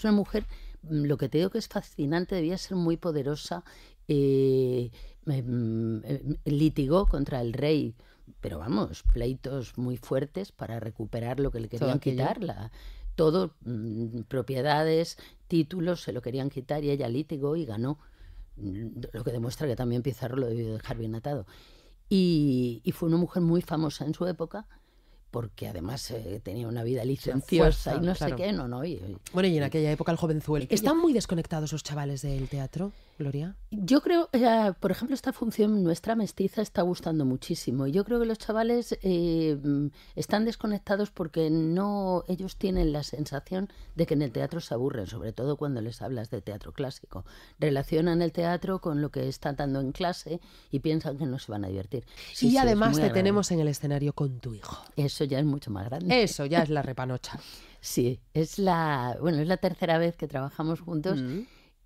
Es una mujer, mm, lo que te digo que es fascinante, debía ser muy poderosa. Eh, mm, eh, mm, litigó contra el rey, pero vamos, pleitos muy fuertes para recuperar lo que le querían quitar. todo, propiedades, títulos, se lo querían quitar y ella litigó y ganó. Lo que demuestra que también Pizarro lo debió dejar bien atado. y fue una mujer muy famosa en su época porque además eh, tenía una vida licenciosa y no sé qué, no, no. Eh. bueno, y en aquella época el jovenzuelo. ¿Están muy desconectados los chavales del teatro, Gloria? Yo creo, eh, por ejemplo, esta función nuestra mestiza está gustando muchísimo. y Yo creo que los chavales están desconectados porque no ellos tienen la sensación de que en el teatro se aburren, sobre todo cuando les hablas de teatro clásico. Relacionan el teatro con lo que están dando en clase y piensan que no se van a divertir. y además te tenemos en el escenario con tu hijo. Eso ya es mucho más grande. Eso ya es la repanocha. sí, es la, bueno, es la tercera vez que trabajamos juntos. Mm.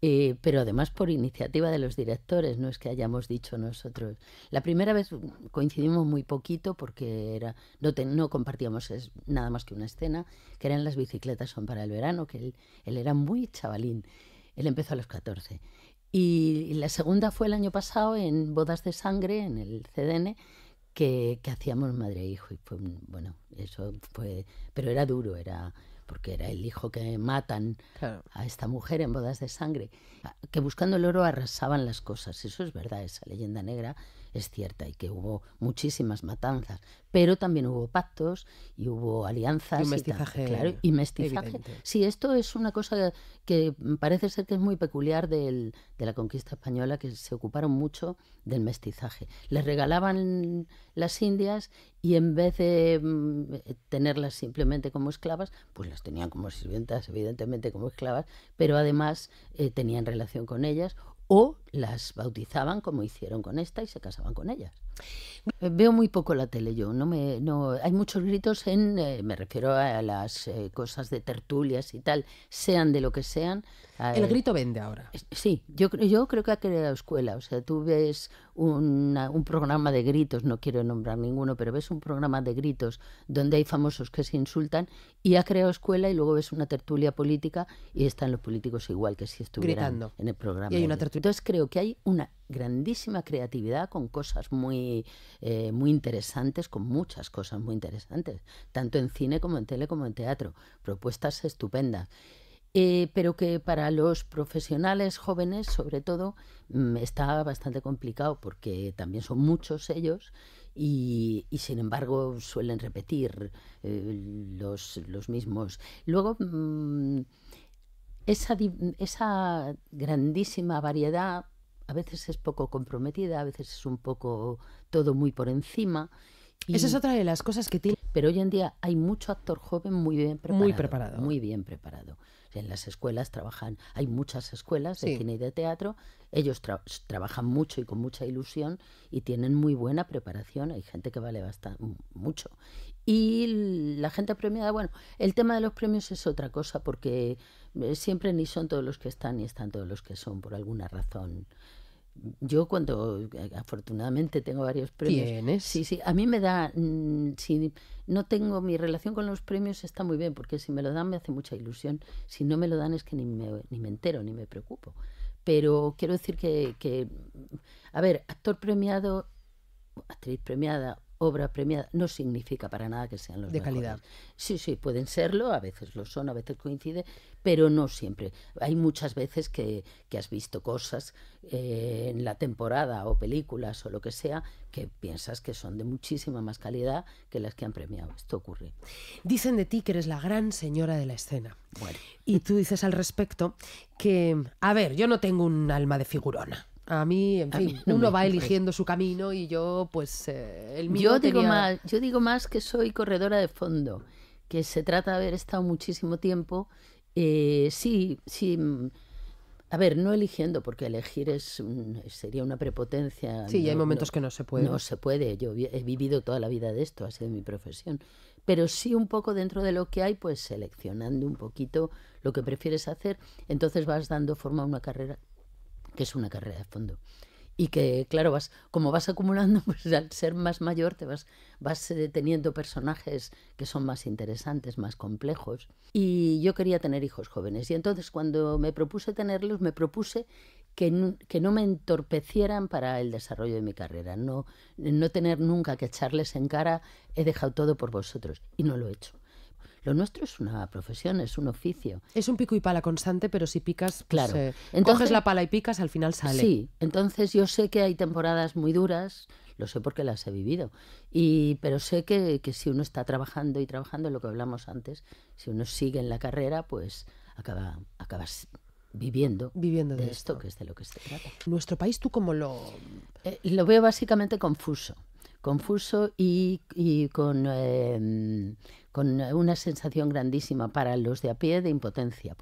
Eh, pero además por iniciativa de los directores, no es que hayamos dicho nosotros. La primera vez coincidimos muy poquito porque era, no, compartíamos nada más que una escena, que eran las bicicletas son para el verano, que él, era muy chavalín, él empezó a los 14. y la segunda fue el año pasado en Bodas de Sangre, en el CDN, que, hacíamos madre e hijo. Y fue, bueno, eso fue, pero era duro, era porque era el hijo que matan a esta mujer en bodas de sangre, que buscando el oro arrasaban las cosas. Eso es verdad, esa leyenda negra es cierta y que hubo muchísimas matanzas, pero también hubo pactos y hubo alianzas. Y mestizaje. claro, y mestizaje. Sí, esto es una cosa que parece ser que es muy peculiar del, de la conquista española, que se ocuparon mucho del mestizaje. Les regalaban las indias y en vez de mm, tenerlas simplemente como esclavas, pues las tenían como sirvientas, evidentemente como esclavas, pero además eh, tenían relación con ellas o las bautizaban como hicieron con esta y se casaban con ellas. Veo muy poco la tele yo, no me, no, hay muchos gritos en, eh, me refiero a las eh, cosas de tertulias y tal, sean de lo que sean. el eh, grito vende ahora. Sí, yo, yo creo que ha creado escuela, o sea, tú ves un programa de gritos, no quiero nombrar ninguno, pero ves un programa de gritos donde hay famosos que se insultan y ha creado escuela y luego ves una tertulia política y están los políticos igual que si estuvieran en el programa. Y una Entonces creo que hay una grandísima creatividad con cosas muy eh, muy, interesantes, con muchas cosas muy interesantes, tanto en cine como en tele como en teatro. Propuestas estupendas. Eh, pero que para los profesionales jóvenes, sobre todo, mm, está bastante complicado porque también son muchos ellos y, sin embargo suelen repetir eh, los, mismos. Luego, mm, esa, esa grandísima variedad a veces es poco comprometida, a veces es un poco todo muy por encima. Esa es otra de las cosas que tiene. Pero hoy en día hay mucho actor joven muy bien preparado. Muy preparado. Muy bien preparado. En las escuelas trabajan, hay muchas escuelas de cine y de teatro, ellos trabajan mucho y con mucha ilusión y tienen muy buena preparación, hay gente que vale bastante, mucho. Y la gente premiada, bueno, el tema de los premios es otra cosa porque eh, siempre ni son todos los que están ni están todos los que son por alguna razón yo cuando eh, eh, afortunadamente tengo varios premios. ¿Tienes? Sí, sí. A mí me da, mm, si no tengo mi relación con los premios está muy bien, porque si me lo dan me hace mucha ilusión. Si no me lo dan es que ni me, ni me entero, ni me preocupo. Pero quiero decir que, que, a ver, actor premiado, actriz premiada obra premiada no significa para nada que sean los de calidad. Sí, sí, pueden serlo, a veces lo son, a veces coincide, pero no siempre. Hay muchas veces que, has visto cosas eh, en la temporada o películas o lo que sea que piensas que son de muchísima más calidad que las que han premiado. Esto ocurre. Dicen de ti que eres la gran señora de la escena. Y tú dices al respecto que, a ver, yo no tengo un alma de figurona. A mí, en fin, uno va eligiendo su camino y yo, pues, eh, el mío yo digo más Yo digo más que soy corredora de fondo, que se trata de haber estado muchísimo tiempo, eh, sí, sí, mm, a ver, no eligiendo, porque elegir es sería una prepotencia. Sí, hay momentos que no se puede. No se puede, yo he vivido toda la vida de esto, ha sido mi profesión. Pero sí un poco dentro de lo que hay, pues seleccionando un poquito lo que prefieres hacer, entonces vas dando forma a una carrera que es una carrera de fondo. Y que, claro, vas, como vas acumulando, pues al ser más mayor te vas, vas eh, teniendo personajes que son más interesantes, más complejos. Y yo quería tener hijos jóvenes. Y entonces cuando me propuse tenerlos, me propuse que no, que no, me entorpecieran para el desarrollo de mi carrera, no, no tener nunca que echarles en cara, he dejado todo por vosotros, y no lo he hecho. Lo nuestro es una profesión, es un oficio. Es un pico y pala constante, pero si picas, pues, claro. Eh, entonces, coges la pala y picas, al final sale. Sí, entonces yo sé que hay temporadas muy duras, lo sé porque las he vivido. Y, pero sé que, si uno está trabajando y trabajando, lo que hablamos antes, si uno sigue en la carrera, pues acaba, acabas viviendo, viviendo de, esto, que es de lo que se trata. Nuestro país, ¿tú cómo lo...? Eh, lo veo básicamente confuso, confuso y, con, em, con una sensación grandísima para los de a pie de impotencia,